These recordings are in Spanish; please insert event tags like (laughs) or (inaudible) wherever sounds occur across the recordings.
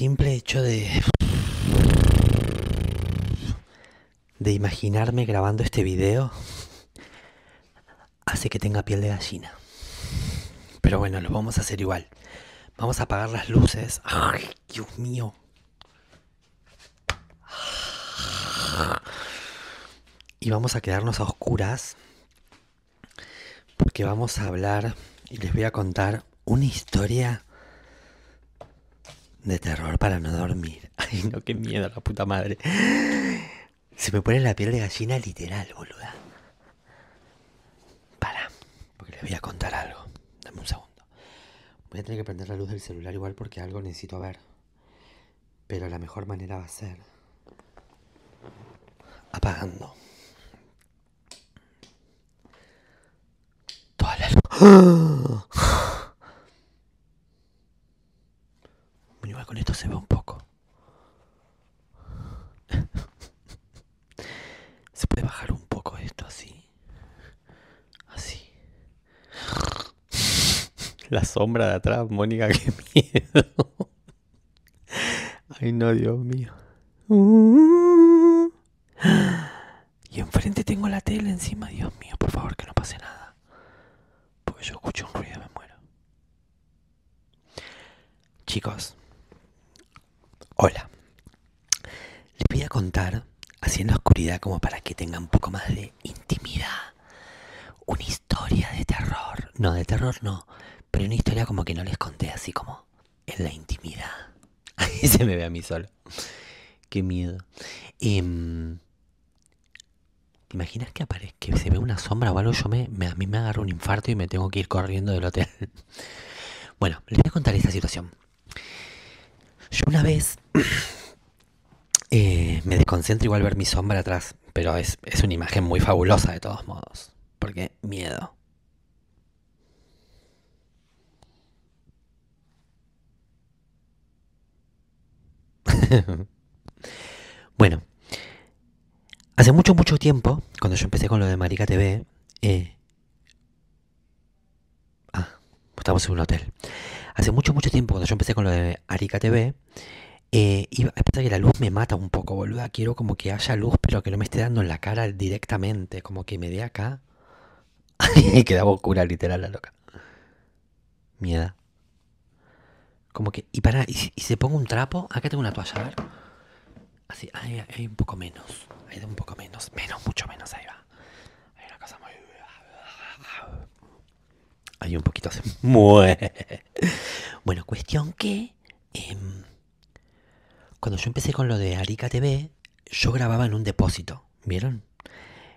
simple hecho de... de imaginarme grabando este video hace que tenga piel de gallina. Pero bueno, lo vamos a hacer igual. Vamos a apagar las luces. ¡Ay, Dios mío! Y vamos a quedarnos a oscuras porque vamos a hablar y les voy a contar una historia de terror para no dormir. (laughs) Ay, no, qué miedo, la puta madre. Se me pone la piel de gallina literal, boluda. Para, porque le voy a contar algo. Dame un segundo. Voy a tener que prender la luz del celular igual porque algo necesito ver. Pero la mejor manera va a ser apagando. Toda la ¡Ah! la sombra de atrás, Mónica, (laughs) qué miedo. Ay, no, Dios mío. Y enfrente tengo la tele encima, Dios mío, por favor que no pase nada. Porque yo escucho un ruido y me muero. Chicos, hola. Les voy a contar, haciendo oscuridad, como para que tengan un poco más de intimidad, una historia de terror. No, de terror no, pero una historia como que no les conté así como en la intimidad. (laughs) Ahí se me ve a mí solo. Qué miedo. Em, imaginas que, aparezca, que se ve una sombra o algo? Yo me, a mí me agarro un infarto y me tengo que ir corriendo del hotel. (laughs) Bueno, les voy a contar esta situación. Yo una vez (clears throat) eh, me desconcentro igual ver mi sombra atrás, pero es, es una imagen muy fabulosa de todos modos, porque miedo. (laughs) bueno, hace mucho, mucho tiempo, cuando yo empecé con lo de Marica TV, eh, ah, estamos en un hotel. Hace mucho, mucho tiempo, cuando yo empecé con lo de Arica TV, eh, que la luz me mata un poco, boluda. Quiero como que haya luz, pero que no me esté dando en la cara directamente. Como que me dé acá. (laughs) y quedaba oscura, literal, la loca. Mierda. Como que, y para, y, se pongo un trapo, acá tengo una toalla, a ver. Así, ahí hay un poco menos, Hay un poco menos, menos, mucho menos, ahí va. Hay una cosa muy... Hay un poquito así. (laughs) Bueno, cuestión que... Em, cuando yo empecé con lo de Arica TV, yo grababa en un depósito, ¿vieron?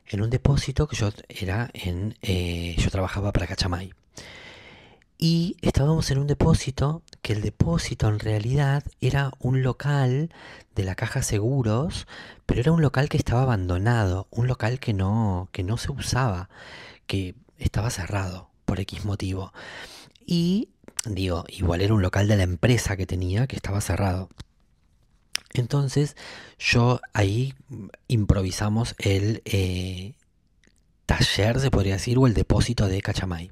En un depósito que yo era en. Eh, yo trabajaba para Cachamay. Y estábamos en un depósito que el depósito en realidad era un local de la caja seguros, pero era un local que estaba abandonado, un local que no, que no se usaba, que estaba cerrado por X motivo. Y digo, igual era un local de la empresa que tenía, que estaba cerrado. Entonces yo ahí improvisamos el eh, taller, se podría decir, o el depósito de Cachamay.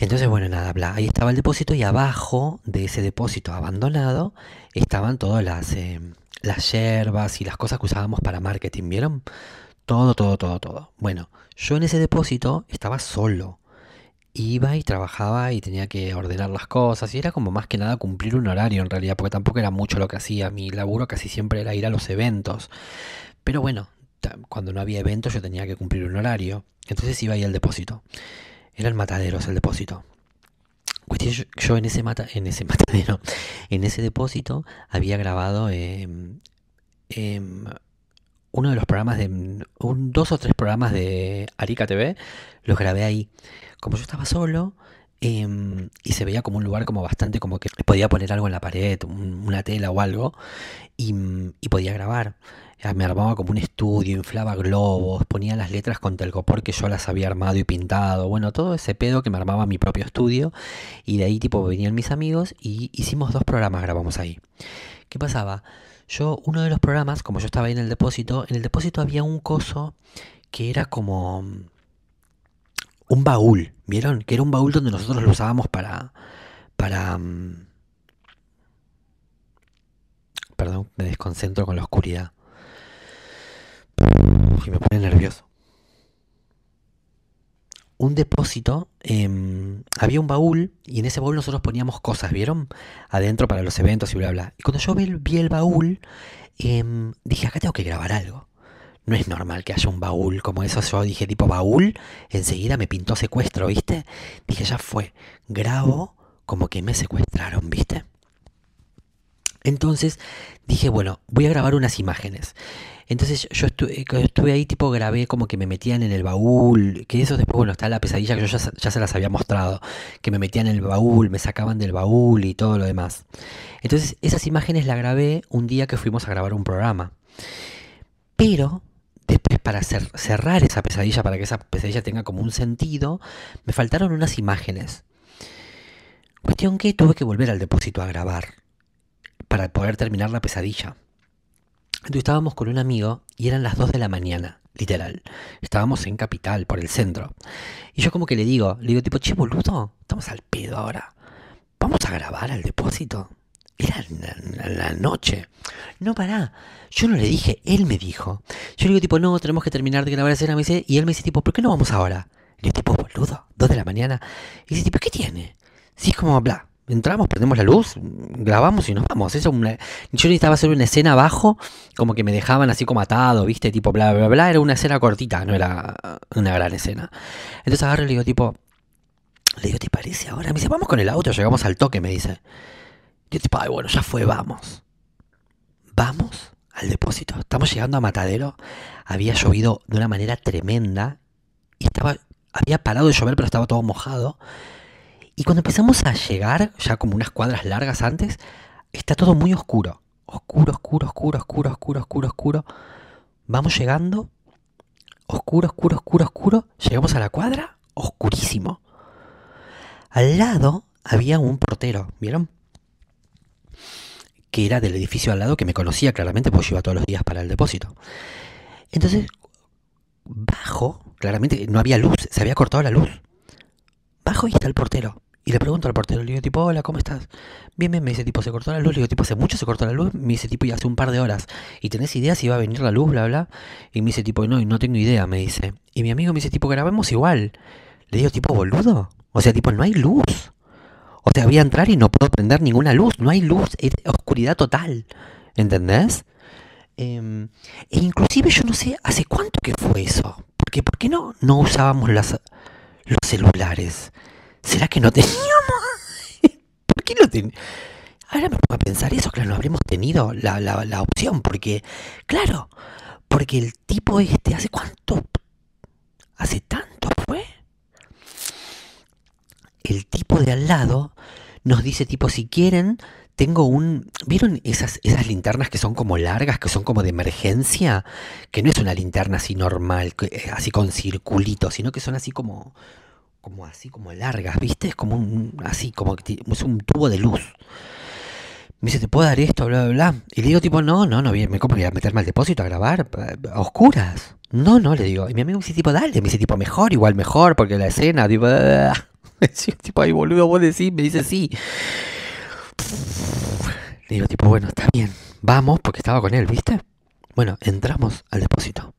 Entonces, bueno, nada, bla. Ahí estaba el depósito y abajo de ese depósito abandonado estaban todas las, eh, las yerbas y las cosas que usábamos para marketing, ¿vieron? Todo, todo, todo, todo. Bueno, yo en ese depósito estaba solo. Iba y trabajaba y tenía que ordenar las cosas y era como más que nada cumplir un horario en realidad, porque tampoco era mucho lo que hacía. Mi laburo casi siempre era ir a los eventos. Pero bueno, cuando no había eventos yo tenía que cumplir un horario. Entonces iba ahí al depósito. Era el matadero, es el depósito. yo, en ese, mata, en ese (laughs) matadero, en ese depósito, había grabado em, em, uno de los programas de. Un, dos o tres programas de Arica TV, los grabé ahí. Como yo estaba solo, Em, y se veía como un lugar como bastante como que podía poner algo en la pared, una tela o algo, y, y, podía grabar. Eh, me armaba como un estudio, inflaba globos, ponía las letras con telcopor que yo las había armado y pintado. Bueno, todo ese pedo que me armaba mi propio estudio. Y de ahí tipo venían mis amigos y hicimos dos programas, grabamos ahí. ¿Qué pasaba? Yo, uno de los programas, como yo estaba ahí en el depósito, en el depósito había un coso que era como un baúl, ¿vieron? Que era un baúl donde nosotros lo usábamos para... para mm, perdón, me desconcentro con la oscuridad. Y me pone nervioso. Un depósito, em, había un baúl y en ese baúl nosotros poníamos cosas, ¿vieron? Adentro para los eventos y bla, bla. Y cuando yo vi, el baúl, em, dije, acá tengo que grabar algo. No es normal que haya un baúl como eso. Yo dije, tipo, baúl, enseguida me pintó secuestro, ¿viste? Dije, ya fue, grabo como que me secuestraron, ¿viste? Entonces dije, bueno, voy a grabar unas imágenes. Entonces yo eh, estuve, ahí, tipo, grabé como que me metían en el baúl, que eso después, bueno, está la pesadilla que yo ya, ya, se las había mostrado, que me metían en el baúl, me sacaban del baúl y todo lo demás. Entonces esas imágenes las grabé un día que fuimos a grabar un programa. Pero Después, para cerrar esa pesadilla, para que esa pesadilla tenga como un sentido, me faltaron unas imágenes. Cuestión que tuve que volver al depósito a grabar para poder terminar la pesadilla. Entonces estábamos con un amigo y eran las 2 de la mañana, literal. Estábamos en Capital, por el centro. Y yo como que le digo, le digo tipo, che boludo, estamos al pedo ahora. ¿Vamos a grabar al depósito? era la, noche. No pará. Yo no le dije, él me dijo. Yo le digo, tipo, no, tenemos que terminar de grabar la escena. Me dice, y él me dice, tipo, ¿por qué no vamos ahora? Le digo, tipo, boludo, dos de la mañana. Y dice, tipo, ¿qué tiene? Si es como, bla, entramos, prendemos la luz, grabamos y nos vamos. Eso Yo necesitaba hacer una escena abajo, como que me dejaban así como atado, viste, tipo bla, bla, bla. Era una escena cortita, no era una gran escena. Entonces agarro y le digo, tipo, le digo, ¿te parece ahora? Me dice, vamos con el auto, llegamos al toque, me dice. Y tipo, bueno, ya fue, vamos. Vamos al depósito. Estamos llegando a Matadero. Había llovido de una manera tremenda. Y estaba, había parado de llover, pero estaba todo mojado. Y cuando empezamos a llegar, ya como unas cuadras largas antes, está todo muy oscuro. Oscuro, oscuro, oscuro, oscuro, oscuro, oscuro, oscuro. Vamos llegando. Oscuro, oscuro, oscuro, oscuro. Llegamos a la cuadra. Oscurísimo. Al lado había un portero, ¿vieron? que era del edificio al lado, que me conocía claramente, porque yo iba todos los días para el depósito. Entonces, bajo, claramente no había luz, se había cortado la luz. Bajo y está el portero. Y le pregunto al portero, le digo, tipo, hola, ¿cómo estás? Bien, bien, me dice, tipo, se cortó la luz. Le digo, tipo, hace mucho se cortó la luz. Me dice, tipo, y hace un par de horas. ¿Y tenés idea si va a venir la luz, bla, bla? Y me dice, tipo, no, y no tengo idea, me dice. Y mi amigo me dice, tipo, grabemos igual. Le digo, tipo, boludo. O sea, tipo, no hay luz. O sea, voy a entrar y no puedo prender ninguna luz, no hay luz, es oscuridad total, ¿entendés? Em, e inclusive yo no sé hace cuánto que fue eso, porque ¿por qué no, no usábamos las, los celulares? ¿Será que no teníamos? (laughs) ¿Por qué no teníamos? Ahora me pongo a pensar eso, claro, no habremos tenido la, la opción, porque, claro, porque el tipo este, ¿hace cuánto? Hace tanto el tipo de al lado nos dice tipo, si quieren, tengo un... ¿Vieron esas, esas linternas que son como largas, que son como de emergencia? Que no es una linterna así normal, eh, así con circulitos, sino que son así como... Como así, como largas, ¿viste? Es como un... Así, como es un tubo de luz. Me dice, ¿te puedo dar esto? Bla, bla, bla. Y le digo, tipo, no, no, no, me compro a meterme al depósito a grabar a oscuras. No, no, le digo. Y mi amigo me dice, tipo, dale. Me dice, tipo, mejor, igual mejor, porque la escena, tipo decía, (laughs) tipo, ahí boludo, vos decís, me dice sí. Le digo, tipo, bueno, está bien, vamos, porque estaba con él, ¿viste? Bueno, entramos al depósito.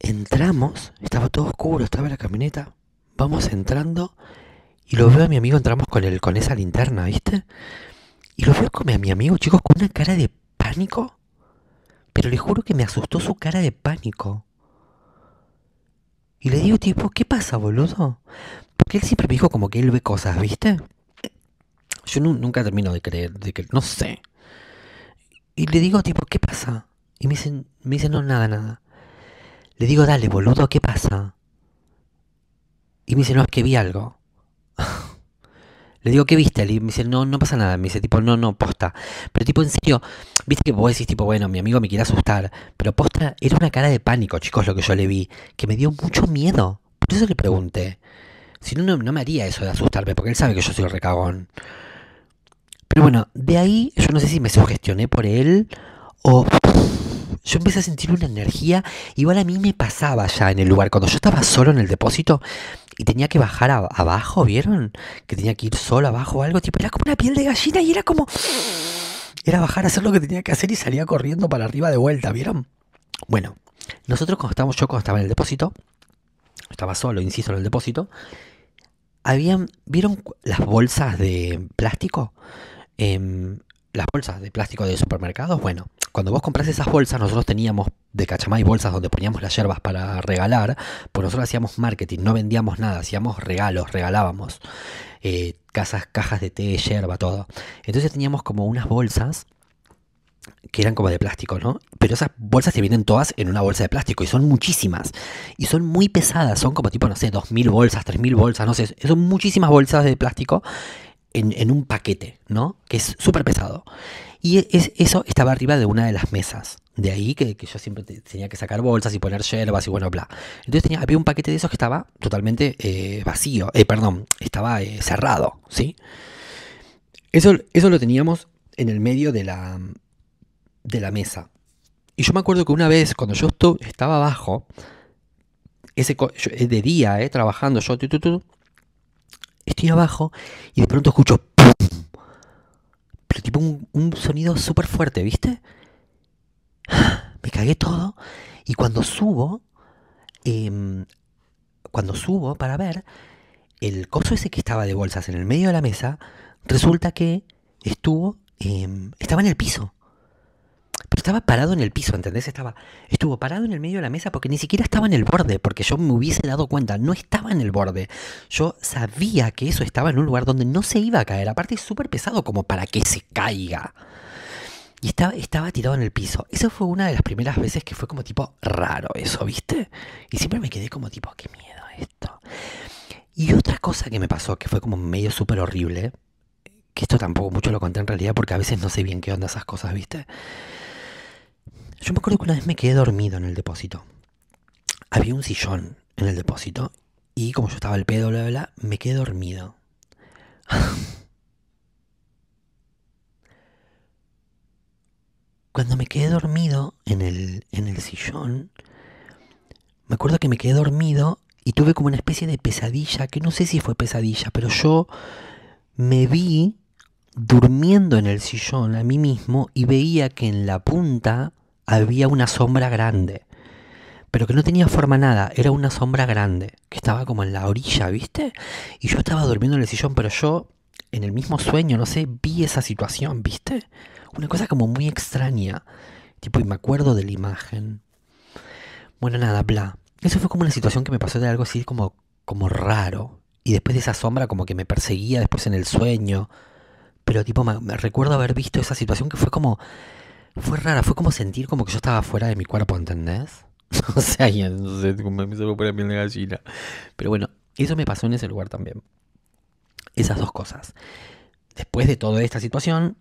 Entramos, estaba todo oscuro, estaba la camioneta. Vamos entrando y lo veo a mi amigo, entramos con, el, con esa linterna, ¿viste? Y lo veo con a mi amigo, chicos, con una cara de pánico. Pero le juro que me asustó su cara de pánico. Y le digo, tipo, ¿qué pasa, boludo? Porque él siempre me dijo como que él ve cosas, ¿viste? Yo nunca termino de creer, de que no sé. Y le digo, tipo, ¿qué pasa? Y me dice, me dice no, nada, nada. Le digo, dale, boludo, ¿qué pasa? Y me dice, no, es que vi algo. (laughs) Le digo, ¿qué viste? Y me dice, no, no pasa nada. Me dice, tipo, no, no, posta. Pero tipo, en serio, viste que vos decís, tipo, bueno, mi amigo me quiere asustar. Pero posta, era una cara de pánico, chicos, lo que yo le vi. Que me dio mucho miedo. Por eso le pregunté. Si no, no, me haría eso de asustarme, porque él sabe que yo soy el recagón. Pero bueno, de ahí, yo no sé si me sugestioné por él o... Yo empecé a sentir una energía, igual a mí me pasaba ya en el lugar. Cuando yo estaba solo en el depósito, y tenía que bajar abajo, ¿vieron? Que tenía que ir solo abajo o algo, tipo, era como una piel de gallina y era como... Era bajar, hacer lo que tenía que hacer y salía corriendo para arriba de vuelta, ¿vieron? Bueno, nosotros cuando estábamos, yo cuando estaba en el depósito, estaba solo, insisto, en el depósito, habían, ¿vieron las bolsas de plástico? Eh, las bolsas de plástico de supermercados, bueno, cuando vos compras esas bolsas, nosotros teníamos de cachamay bolsas donde poníamos las hierbas para regalar, pues nosotros hacíamos marketing, no vendíamos nada, hacíamos regalos, regalábamos eh, casas, cajas de té, hierba, todo. Entonces teníamos como unas bolsas que eran como de plástico, ¿no? Pero esas bolsas se vienen todas en una bolsa de plástico y son muchísimas. Y son muy pesadas, son como tipo, no sé, 2.000 bolsas, 3.000 bolsas, no sé, son muchísimas bolsas de plástico en, un paquete, ¿no? Que es súper pesado. Y es, eso estaba arriba de una de las mesas. De ahí que, yo siempre tenía que sacar bolsas y poner yerbas y bueno, bla. Entonces tenía, había un paquete de esos que estaba totalmente eh, vacío, eh, perdón, estaba eh, cerrado, ¿sí? Eso, eso lo teníamos en el medio de la, de la mesa. Y yo me acuerdo que una vez, cuando yo estaba abajo, ese, de día, trabajando yo, estoy abajo y de pronto escucho Pero tipo un, sonido súper fuerte, ¿viste? (gasps) Me cagué todo y cuando subo, em, cuando subo para ver, el coso ese que estaba de bolsas en el medio de la mesa, resulta que estuvo, em, estaba en el piso. Pero estaba parado en el piso, ¿entendés? Estaba, estuvo parado en el medio de la mesa porque ni siquiera estaba en el borde, porque yo me hubiese dado cuenta, no estaba en el borde. Yo sabía que eso estaba en un lugar donde no se iba a caer, aparte es súper pesado como para que se caiga. Y estaba, estaba tirado en el piso. Esa fue una de las primeras veces que fue como tipo raro eso, ¿viste? Y siempre me quedé como tipo, qué miedo esto. Y otra cosa que me pasó, que fue como medio súper horrible, que esto tampoco mucho lo conté en realidad porque a veces no sé bien qué onda esas cosas, ¿viste? Yo me acuerdo que una vez me quedé dormido en el depósito. Había un sillón en el depósito y como yo estaba al pedo, bla, bla, bla, me quedé dormido. (laughs) Cuando me quedé dormido en el, en el sillón, me acuerdo que me quedé dormido y tuve como una especie de pesadilla, que no sé si fue pesadilla, pero yo me vi durmiendo en el sillón a mí mismo y veía que en la punta había una sombra grande, pero que no tenía forma nada, era una sombra grande, que estaba como en la orilla, ¿viste? Y yo estaba durmiendo en el sillón, pero yo, en el mismo sueño, no sé, vi esa situación, ¿viste? Una cosa como muy extraña, tipo, y me acuerdo de la imagen. Bueno, nada, bla. Eso fue como una situación que me pasó de algo así como, como raro. Y después de esa sombra como que me perseguía después en el sueño. Pero tipo, me, me recuerdo haber visto esa situación que fue como fue rara, fue como sentir como que yo estaba fuera de mi cuerpo, ¿entendés? (laughs) o sea, ya, no sé, como me salgo por la en la gallina. Pero bueno, eso me pasó en ese lugar también. Esas dos cosas. Después de toda esta situación,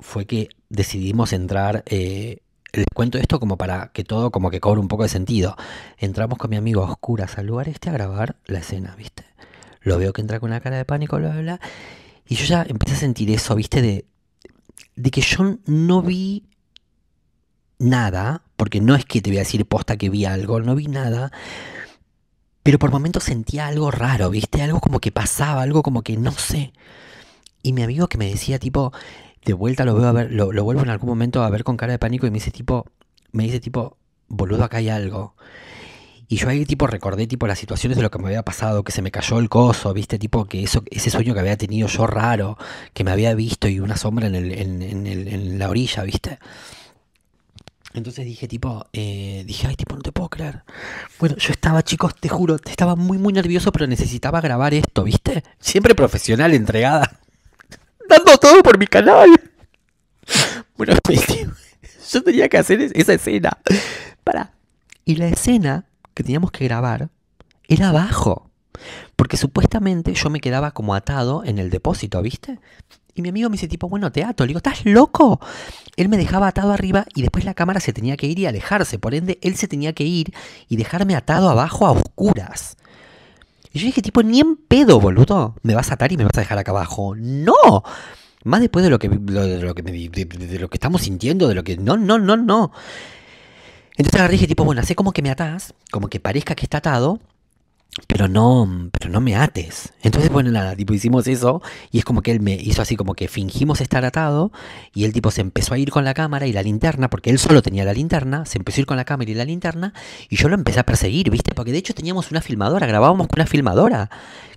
fue que decidimos entrar... Eh, les cuento esto como para que todo como que cobre un poco de sentido. Entramos con mi amigo a oscuras al lugar este a grabar la escena, ¿viste? Lo veo que entra con una cara de pánico, bla, bla, bla. Y yo ya empecé a sentir eso, ¿viste? De, de que yo no vi nada, porque no es que te voy a decir posta que vi algo, no vi nada, pero por momentos sentía algo raro, ¿viste? Algo como que pasaba, algo como que no sé. Y mi amigo que me decía, tipo, de vuelta lo veo a ver, lo, vuelvo en algún momento a ver con cara de pánico y me dice, tipo, me dice, tipo, boludo, acá hay algo. Y yo ahí tipo recordé tipo las situaciones de lo que me había pasado, que se me cayó el coso, viste, tipo que eso, ese sueño que había tenido yo raro, que me había visto y una sombra en, el, en, el, en la orilla, viste. Entonces dije, tipo, eh, dije, ay, tipo, no te puedo creer. Bueno, yo estaba, chicos, te juro, estaba muy, muy nervioso, pero necesitaba grabar esto, ¿viste? Siempre profesional, entregada. (laughs) Dando todo por mi canal. Bueno, (laughs) yo tenía que hacer esa escena. Para. Y la escena que teníamos que grabar era abajo. Porque supuestamente yo me quedaba como atado en el depósito, ¿viste? Y mi amigo me dice, tipo, bueno, te ato. Le digo, ¿estás loco? Él me dejaba atado arriba y después la cámara se tenía que ir y alejarse. Por ende, él se tenía que ir y dejarme atado abajo a oscuras. Y yo dije, tipo, ni en pedo, boludo. Me vas a atar y me vas a dejar acá abajo. ¡No! Más después de lo que, de lo que, estamos sintiendo, de lo que... No, no, no, no. Entonces agarré y dije, tipo, bueno, sé como que me atás, como que parezca que está atado, pero no, pero no me ates. Entonces, bueno, nada, tipo hicimos eso y es como que él me hizo así como que fingimos estar atado y el tipo se empezó a ir con la cámara y la linterna, porque él solo tenía la linterna, se empezó a ir con la cámara y la linterna y yo lo empecé a perseguir, ¿viste? Porque de hecho teníamos una filmadora, grabábamos con una filmadora.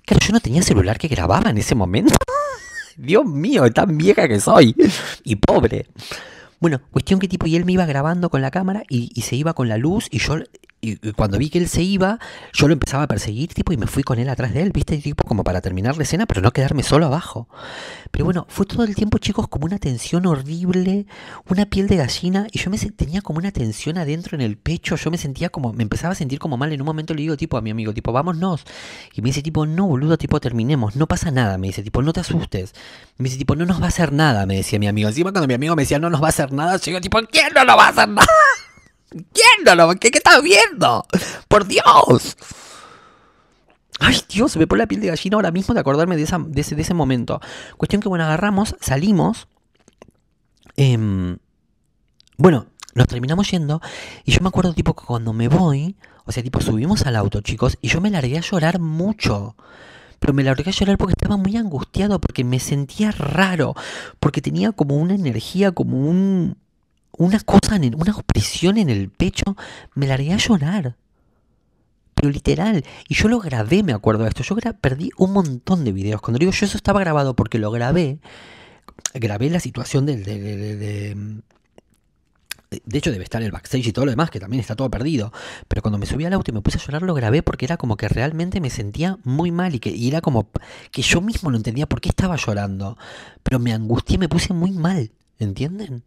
Claro, yo no tenía celular que grababa en ese momento. (laughs) Dios mío, tan vieja que soy y pobre. Bueno, cuestión que tipo, y él me iba grabando con la cámara y, se iba con la luz y yo, cuando vi que él se iba, yo lo empezaba a perseguir, tipo, y me fui con él atrás de él, viste, tipo, como para terminar la escena, pero no quedarme solo abajo. Pero bueno, fue todo el tiempo, chicos, como una tensión horrible, una piel de gallina, y yo me tenía como una tensión adentro en el pecho, yo me sentía como, me empezaba a sentir como mal, en un momento le digo, tipo, a mi amigo, tipo, vámonos. Y me dice, tipo, no, boludo, tipo, terminemos, no pasa nada, me dice, tipo, no te asustes. Me dice, tipo, no nos va a hacer nada, me decía mi amigo. Encima cuando mi amigo me decía, no nos va a hacer nada. Yo tipo, ¿quién no lo va a hacer nada? (laughs) ¿Quién no lo va a hacer? qué estás viendo? ¡Por Dios! Ay, Dios, se me pone la piel de gallina ahora mismo de acordarme de, ese, de ese momento. Cuestión que, bueno, agarramos, salimos. Em, bueno, nos terminamos yendo. Y yo me acuerdo, tipo, que cuando me voy, o sea, tipo, subimos al auto, chicos, y yo me largué a llorar mucho pero me largué a llorar porque estaba muy angustiado, porque me sentía raro, porque tenía como una energía, como un, una cosa, en una opresión en el pecho, me largué a llorar. Pero literal, y yo lo grabé, me acuerdo de esto, yo perdí un montón de videos. Cuando digo yo eso estaba grabado porque lo grabé, grabé la situación del, de, de hecho debe estar el backstage y todo lo demás, que también está todo perdido, pero cuando me subí al auto y me puse a llorar lo grabé porque era como que realmente me sentía muy mal y que era como que yo mismo no entendía por qué estaba llorando, pero me angustié, me puse muy mal, ¿entienden?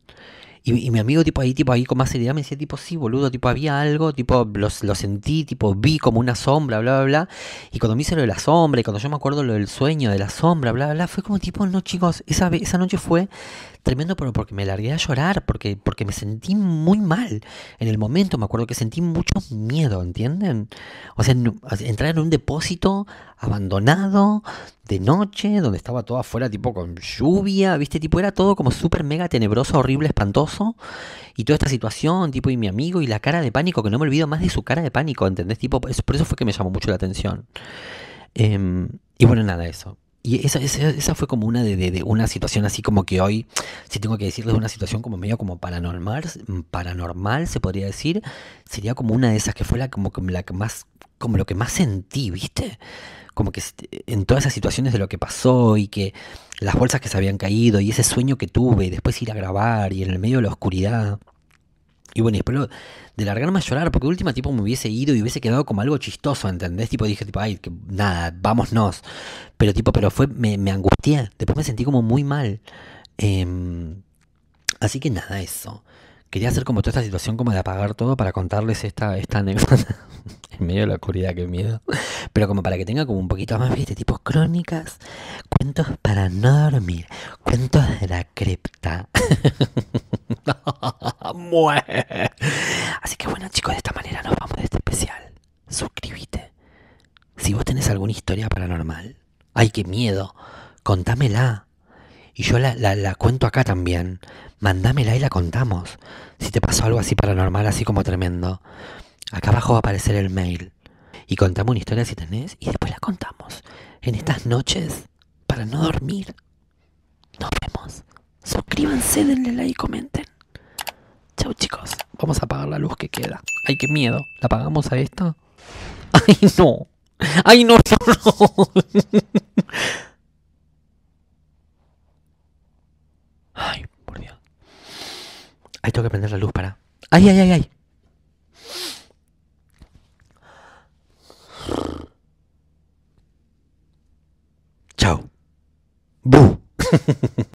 Y, mi amigo, tipo ahí, tipo ahí con más seriedad, me decía, tipo, sí, boludo, tipo, había algo, tipo, lo, lo sentí, tipo, vi como una sombra, bla, bla, bla. Y cuando me hice lo de la sombra, y cuando yo me acuerdo lo del sueño, de la sombra, bla, bla, bla, fue como tipo, no, chicos, esa, esa noche fue tremendo, pero porque me largué a llorar, porque, porque me sentí muy mal en el momento, me acuerdo que sentí mucho miedo, ¿entienden? O sea, entrar en un depósito abandonado, de noche, donde estaba todo afuera, tipo con lluvia, ¿viste? Tipo, era todo como súper mega tenebroso, horrible, espantoso. Y toda esta situación, tipo, y mi amigo, y la cara de pánico, que no me olvido más de su cara de pánico, ¿entendés? Tipo, por eso fue que me llamó mucho la atención. Em, y bueno, nada, eso. Y esa, esa, fue como una de, de, una situación así como que hoy, si tengo que decirles una situación como medio como paranormal, paranormal se podría decir, sería como una de esas que fue la como, la que más, como lo que más sentí, ¿viste? como que en todas esas situaciones de lo que pasó y que las bolsas que se habían caído y ese sueño que tuve y después ir a grabar y en el medio de la oscuridad. Y bueno, y después de largarme a llorar, porque última tipo me hubiese ido y hubiese quedado como algo chistoso, ¿entendés? Tipo dije, tipo, ay, que nada, vámonos. Pero tipo, pero fue, me, angustié, después me sentí como muy mal. Em, así que nada, eso. Quería hacer como toda esta situación como de apagar todo para contarles esta, esta anécdota (laughs) en medio de la oscuridad, qué miedo. Pero como para que tenga como un poquito más, viste, tipo crónicas, cuentos para no dormir, cuentos de la cripta. (laughs) Así que bueno chicos, de esta manera nos vamos de este especial. Suscríbete. Si vos tenés alguna historia paranormal, ay, qué miedo, contámela. Y yo la, cuento acá también. Mandámela y la contamos. Si te pasó algo así paranormal, así como tremendo. Acá abajo va a aparecer el mail. Y contame una historia si tenés y después la contamos. En estas noches, para no dormir. Nos vemos. Suscríbanse, denle like y comenten. Chau chicos. Vamos a apagar la luz que queda. Ay, qué miedo. ¿La apagamos a esta? (laughs) Ay, no. Ay, no, no. (laughs) Ahí tengo que prender la luz para. ¡Ay, ay, ay, ay! Chao. ¡Bu! (laughs)